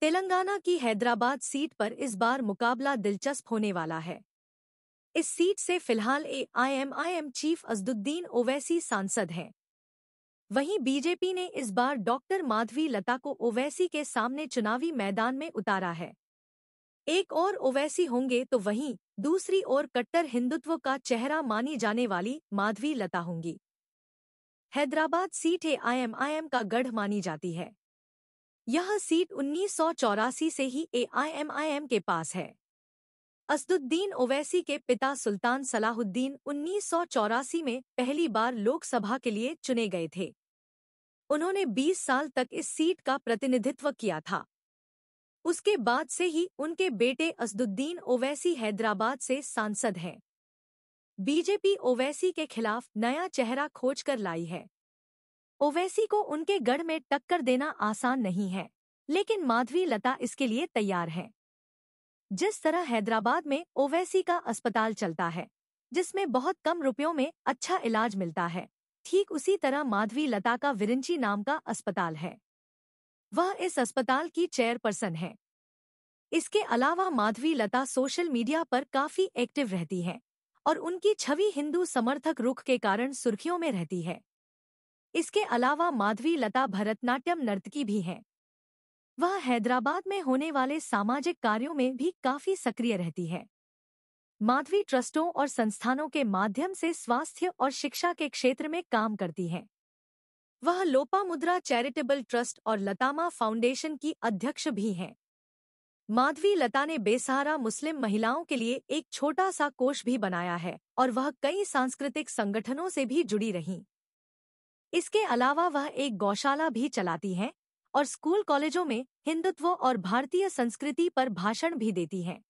तेलंगाना की हैदराबाद सीट पर इस बार मुकाबला दिलचस्प होने वाला है इस सीट से फिलहाल ए आईएमआईएम चीफ अजदुद्दीन ओवैसी सांसद हैं वहीं बीजेपी ने इस बार डॉक्टर माधवी लता को ओवैसी के सामने चुनावी मैदान में उतारा है एक और ओवैसी होंगे तो वहीं दूसरी ओर कट्टर हिंदुत्व का चेहरा मानी जाने वाली माधवी लता होंगी हैदराबाद सीट ए आईएमआईएम का गढ़ मानी जाती है यह सीट उन्नीस से ही एआईएमआईएम के पास है असदुद्दीन ओवैसी के पिता सुल्तान सलाहुद्दीन उन्नीस में पहली बार लोकसभा के लिए चुने गए थे उन्होंने 20 साल तक इस सीट का प्रतिनिधित्व किया था उसके बाद से ही उनके बेटे असदुद्दीन ओवैसी हैदराबाद से सांसद हैं बीजेपी ओवैसी के खिलाफ नया चेहरा खोजकर लाई है ओवैसी को उनके गढ़ में टक्कर देना आसान नहीं है लेकिन माधवी लता इसके लिए तैयार है जिस तरह हैदराबाद में ओवैसी का अस्पताल चलता है जिसमें बहुत कम रुपयों में अच्छा इलाज मिलता है ठीक उसी तरह माधवी लता का विरिंची नाम का अस्पताल है वह इस अस्पताल की चेयरपर्सन है इसके अलावा माधवी लता सोशल मीडिया पर काफी एक्टिव रहती हैं और उनकी छवि हिंदू समर्थक रुख के कारण सुर्खियों में रहती है इसके अलावा माधवी लता भरतनाट्यम नर्तकी भी हैं वह हैदराबाद में होने वाले सामाजिक कार्यों में भी काफी सक्रिय रहती है माधवी ट्रस्टों और संस्थानों के माध्यम से स्वास्थ्य और शिक्षा के क्षेत्र में काम करती हैं वह लोपामुद्रा चैरिटेबल ट्रस्ट और लतामा फाउंडेशन की अध्यक्ष भी हैं माधवी लता ने बेसहारा मुस्लिम महिलाओं के लिए एक छोटा सा कोष भी बनाया है और वह कई सांस्कृतिक संगठनों से भी जुड़ी रहीं इसके अलावा वह एक गौशाला भी चलाती हैं और स्कूल कॉलेजों में हिंदुत्व और भारतीय संस्कृति पर भाषण भी देती हैं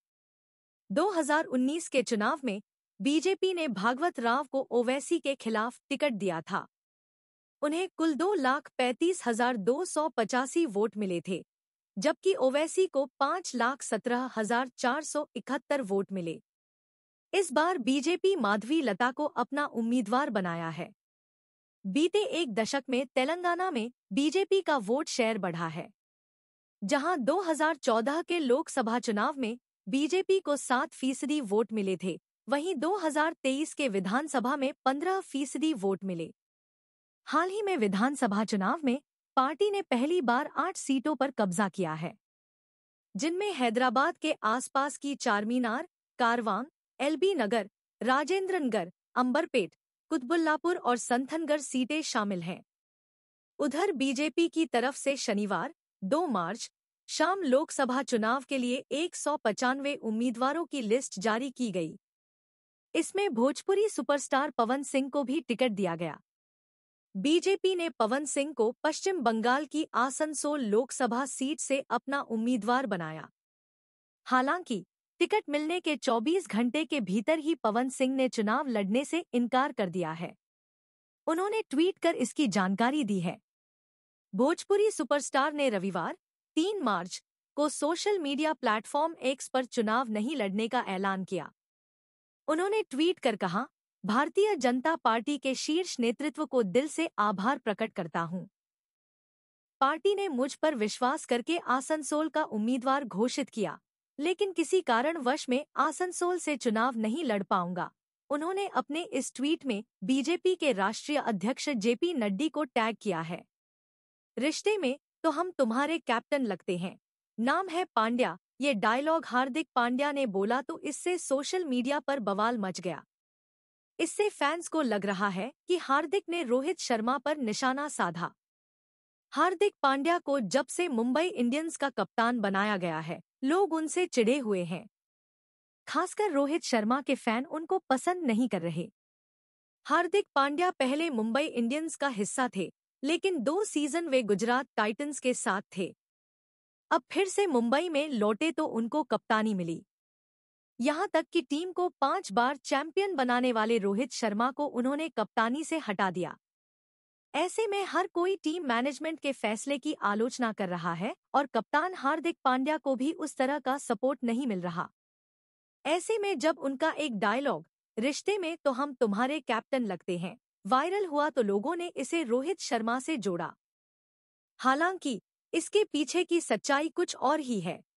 2019 के चुनाव में बीजेपी ने भागवत राव को ओवैसी के खिलाफ टिकट दिया था उन्हें कुल दो लाख पैंतीस हजार दो सौ पचासी वोट मिले थे जबकि ओवैसी को पाँच लाख सत्रह हजार चार सौ इकहत्तर वोट मिले इस बार बीजेपी माधवी लता को अपना उम्मीदवार बनाया है बीते एक दशक में तेलंगाना में बीजेपी का वोट शेयर बढ़ा है जहां 2014 के लोकसभा चुनाव में बीजेपी को सात फीसदी वोट मिले थे वहीं 2023 के विधानसभा में 15 फीसदी वोट मिले हाल ही में विधानसभा चुनाव में पार्टी ने पहली बार आठ सीटों पर कब्जा किया है जिनमें हैदराबाद के आसपास की चारमीनार कारवांग एलबी नगर राजेंद्रनगर अंबरपेट कुतबुल्लापुर और संथनगढ़ सीटें शामिल हैं उधर बीजेपी की तरफ से शनिवार 2 मार्च शाम लोकसभा चुनाव के लिए एक उम्मीदवारों की लिस्ट जारी की गई इसमें भोजपुरी सुपरस्टार पवन सिंह को भी टिकट दिया गया बीजेपी ने पवन सिंह को पश्चिम बंगाल की आसनसोल लोकसभा सीट से अपना उम्मीदवार बनाया हालांकि टिकट मिलने के 24 घंटे के भीतर ही पवन सिंह ने चुनाव लड़ने से इनकार कर दिया है उन्होंने ट्वीट कर इसकी जानकारी दी है भोजपुरी सुपरस्टार ने रविवार 3 मार्च को सोशल मीडिया प्लेटफॉर्म एक्स पर चुनाव नहीं लड़ने का ऐलान किया उन्होंने ट्वीट कर कहा भारतीय जनता पार्टी के शीर्ष नेतृत्व को दिल से आभार प्रकट करता हूं पार्टी ने मुझ पर विश्वास करके आसनसोल का उम्मीदवार घोषित किया लेकिन किसी कारणवश में आसनसोल से चुनाव नहीं लड़ पाऊंगा उन्होंने अपने इस ट्वीट में बीजेपी के राष्ट्रीय अध्यक्ष जेपी नड्डी को टैग किया है रिश्ते में तो हम तुम्हारे कैप्टन लगते हैं नाम है पांड्या ये डायलॉग हार्दिक पांड्या ने बोला तो इससे सोशल मीडिया पर बवाल मच गया इससे फैंस को लग रहा है कि हार्दिक ने रोहित शर्मा पर निशाना साधा हार्दिक पांड्या को जब से मुंबई इंडियंस का कप्तान बनाया गया है लोग उनसे चिड़े हुए हैं खासकर रोहित शर्मा के फैन उनको पसंद नहीं कर रहे हार्दिक पांड्या पहले मुंबई इंडियंस का हिस्सा थे लेकिन दो सीजन वे गुजरात टाइटंस के साथ थे अब फिर से मुंबई में लौटे तो उनको कप्तानी मिली यहां तक कि टीम को पांच बार चैंपियन बनाने वाले रोहित शर्मा को उन्होंने कप्तानी से हटा दिया ऐसे में हर कोई टीम मैनेजमेंट के फैसले की आलोचना कर रहा है और कप्तान हार्दिक पांड्या को भी उस तरह का सपोर्ट नहीं मिल रहा ऐसे में जब उनका एक डायलॉग रिश्ते में तो हम तुम्हारे कैप्टन लगते हैं वायरल हुआ तो लोगों ने इसे रोहित शर्मा से जोड़ा हालांकि इसके पीछे की सच्चाई कुछ और ही है